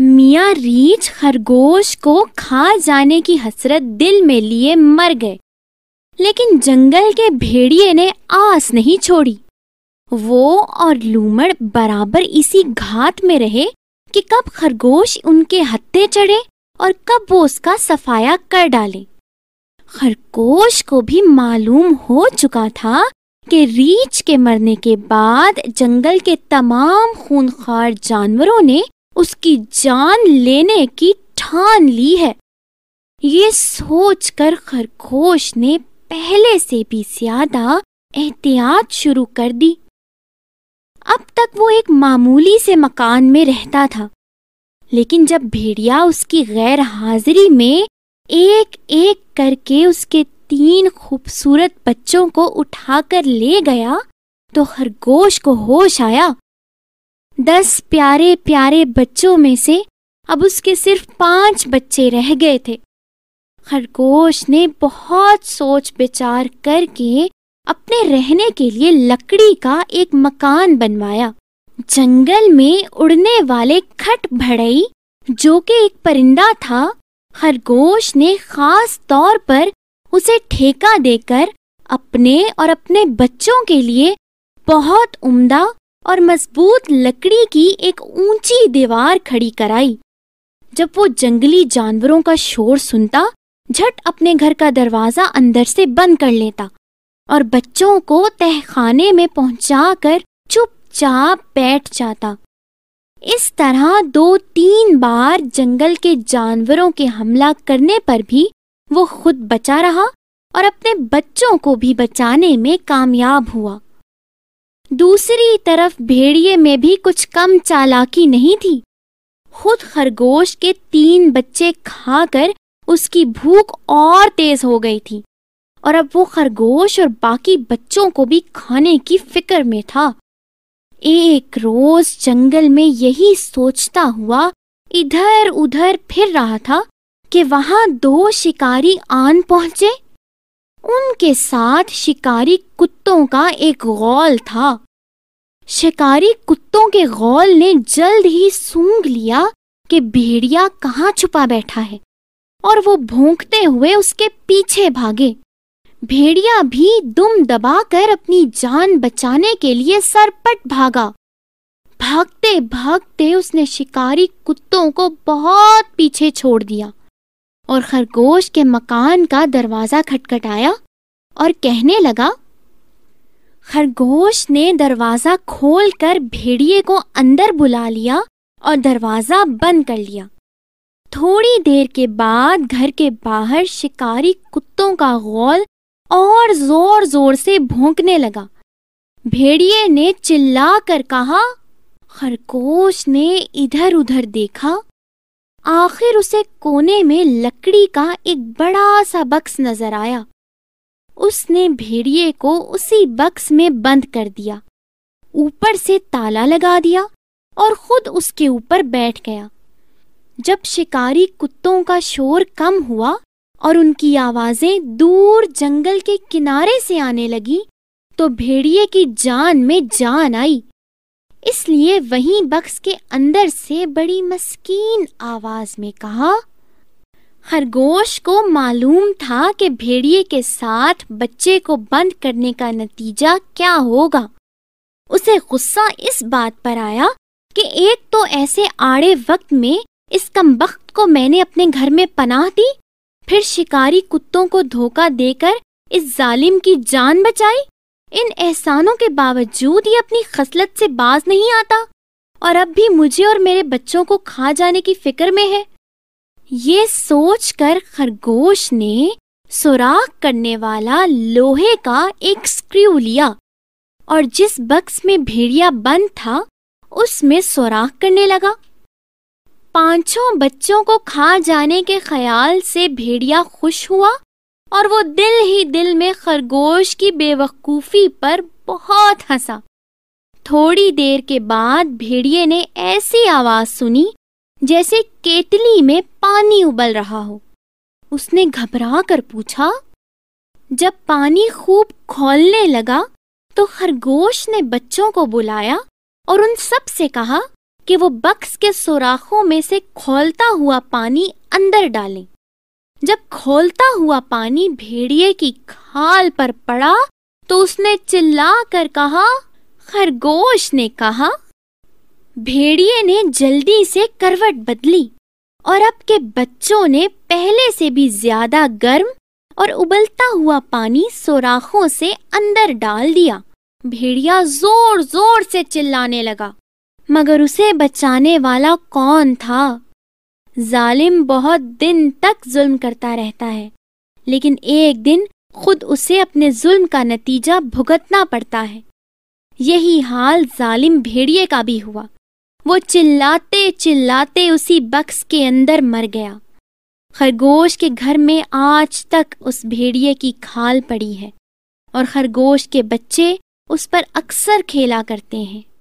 मियाँ रीछ खरगोश को खा जाने की हसरत दिल में लिए मर गए लेकिन जंगल के भेड़िए ने आस नहीं छोड़ी वो और लूमड़ बराबर इसी घात में रहे कि कब खरगोश उनके हत्ते चढ़े और कब वो उसका सफाया कर डाले खरगोश को भी मालूम हो चुका था कि रीछ के मरने के बाद जंगल के तमाम खूनखार जानवरों ने उसकी जान लेने की ठान ली है ये सोचकर खरगोश ने पहले से भी ज्यादा एहतियात शुरू कर दी अब तक वो एक मामूली से मकान में रहता था लेकिन जब भेड़िया उसकी गैर हाजिरी में एक एक करके उसके तीन खूबसूरत बच्चों को उठाकर ले गया तो खरगोश को होश आया दस प्यारे प्यारे बच्चों में से अब उसके सिर्फ पांच बच्चे रह गए थे खरगोश ने बहुत सोच विचार करके अपने रहने के लिए लकड़ी का एक मकान बनवाया जंगल में उड़ने वाले खट भड़ई जो कि एक परिंदा था खरगोश ने खास तौर पर उसे ठेका देकर अपने और अपने बच्चों के लिए बहुत उम्दा और मजबूत लकड़ी की एक ऊंची दीवार खड़ी कराई जब वो जंगली जानवरों का शोर सुनता झट अपने घर का दरवाजा अंदर से बंद कर लेता और बच्चों को तहखाने में पहुंचाकर चुपचाप बैठ जाता इस तरह दो तीन बार जंगल के जानवरों के हमला करने पर भी वो खुद बचा रहा और अपने बच्चों को भी बचाने में कामयाब हुआ दूसरी तरफ भेड़िए में भी कुछ कम चालाकी नहीं थी खुद खरगोश के तीन बच्चे खाकर उसकी भूख और तेज हो गई थी और अब वो खरगोश और बाकी बच्चों को भी खाने की फिक्र में था एक रोज जंगल में यही सोचता हुआ इधर उधर फिर रहा था कि वहां दो शिकारी आन पहुंचे उनके साथ शिकारी कुत्तों का एक गौल था शिकारी कुत्तों के गौल ने जल्द ही सूंघ लिया कि भेड़िया कहाँ छुपा बैठा है और वो भोंकते हुए उसके पीछे भागे भेड़िया भी दुम दबाकर अपनी जान बचाने के लिए सरपट भागा भागते भागते उसने शिकारी कुत्तों को बहुत पीछे छोड़ दिया और खरगोश के मकान का दरवाज़ा खटखटाया और कहने लगा खरगोश ने दरवाज़ा खोलकर भेड़िए को अंदर बुला लिया और दरवाज़ा बंद कर लिया थोड़ी देर के बाद घर के बाहर शिकारी कुत्तों का गौल और जोर जोर से भोंकने लगा भेड़िए ने चिल्ला कर कहा खरगोश ने इधर उधर देखा आखिर उसे कोने में लकड़ी का एक बड़ा सा बक्स नजर आया उसने भेड़िए को उसी बक्स में बंद कर दिया ऊपर से ताला लगा दिया और खुद उसके ऊपर बैठ गया जब शिकारी कुत्तों का शोर कम हुआ और उनकी आवाजें दूर जंगल के किनारे से आने लगी तो भेड़िए की जान में जान आई इसलिए वहीं बक्स के अंदर से बड़ी मस्कीन आवाज में कहा खरगोश को मालूम था कि भेड़िए के साथ बच्चे को बंद करने का नतीजा क्या होगा उसे गुस्सा इस बात पर आया कि एक तो ऐसे आड़े वक्त में इस कमबख्त को मैंने अपने घर में पनाह दी फिर शिकारी कुत्तों को धोखा देकर इस जालिम की जान बचाई इन एहसानों के बावजूद ये अपनी खसलत से बाज नहीं आता और अब भी मुझे और मेरे बच्चों को खा जाने की फिक्र में है ये सोचकर खरगोश ने सुराख करने वाला लोहे का एक स्क्रू लिया और जिस बक्स में भेड़िया बंद था उसमें सुराख करने लगा पांचों बच्चों को खा जाने के ख्याल से भेड़िया खुश हुआ और वो दिल ही दिल में खरगोश की बेवकूफ़ी पर बहुत हंसा थोड़ी देर के बाद भेड़िए ने ऐसी आवाज़ सुनी जैसे केतली में पानी उबल रहा हो उसने घबरा कर पूछा जब पानी खूब खोलने लगा तो खरगोश ने बच्चों को बुलाया और उन सब से कहा कि वो बक्स के सुराखों में से खोलता हुआ पानी अंदर डालें जब खोलता हुआ पानी भेड़िए की खाल पर पड़ा तो उसने चिल्ला कर कहा खरगोश ने कहा भेड़िए ने जल्दी से करवट बदली और अब के बच्चों ने पहले से भी ज्यादा गर्म और उबलता हुआ पानी सोराखों से अंदर डाल दिया भेड़िया जोर जोर से चिल्लाने लगा मगर उसे बचाने वाला कौन था जालिम बहुत दिन तक जुल्म करता रहता है लेकिन एक दिन खुद उसे अपने जुल्म का नतीजा भुगतना पड़ता है यही हाल जालिम भेड़िए का भी हुआ वो चिल्लाते चिल्लाते उसी बक्स के अंदर मर गया खरगोश के घर में आज तक उस भेड़िए की खाल पड़ी है और खरगोश के बच्चे उस पर अक्सर खेला करते हैं